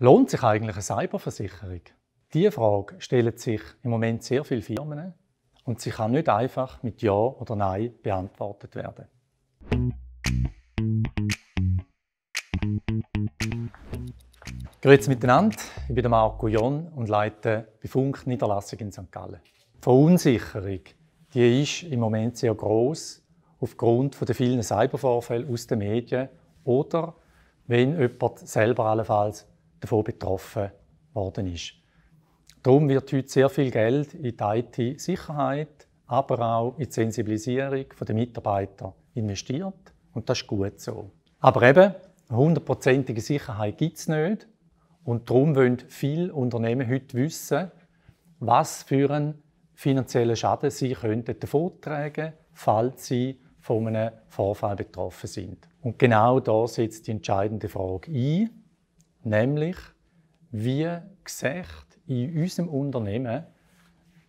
Lohnt sich eigentlich eine Cyberversicherung? Diese Frage stellen sich im Moment sehr viele Firmen und sie kann nicht einfach mit Ja oder Nein beantwortet werden. Grüezi miteinander, ich bin Marco Jon und leite Befunk Niederlassung in St. Gallen. Die Verunsicherung die ist im Moment sehr groß aufgrund der vielen Cybervorfälle aus den Medien oder wenn jemand selber allenfalls davon betroffen worden ist. Darum wird heute sehr viel Geld in die IT-Sicherheit, aber auch in die Sensibilisierung der Mitarbeiter investiert. Und das ist gut so. Aber eben, eine hundertprozentige Sicherheit gibt es nicht. Und darum wollen viele Unternehmen heute wissen, was für einen finanziellen Schaden sie könnten davon tragen, falls sie von einem Vorfall betroffen sind. Und genau da setzt die entscheidende Frage ein nämlich wie sieht in unserem Unternehmen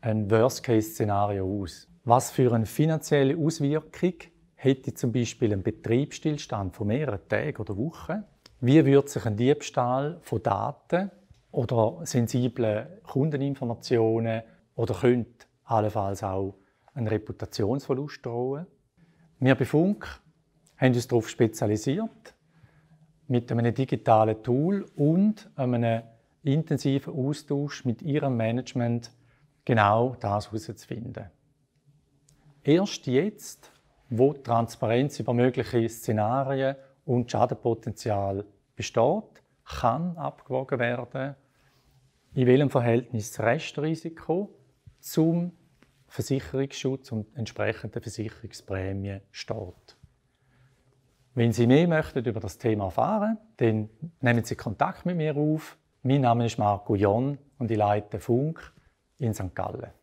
ein Worst-Case-Szenario aus? Was für eine finanzielle Auswirkung hätte zum Beispiel ein Betriebsstillstand von mehreren Tagen oder Wochen? Wie würde sich ein Diebstahl von Daten oder sensiblen Kundeninformationen oder könnte allenfalls auch ein Reputationsverlust drohen? Wir bei Funk haben uns darauf spezialisiert, mit einem digitalen Tool und einem intensiven Austausch mit Ihrem Management genau das herauszufinden. Erst jetzt, wo Transparenz über mögliche Szenarien und Schadenpotenzial besteht, kann abgewogen werden, in welchem Verhältnis das Restrisiko zum Versicherungsschutz und entsprechende Versicherungsprämie steht. Wenn Sie mehr möchten über das Thema erfahren, dann nehmen Sie Kontakt mit mir auf. Mein Name ist Marco Jon und ich leite Funk in St. Gallen.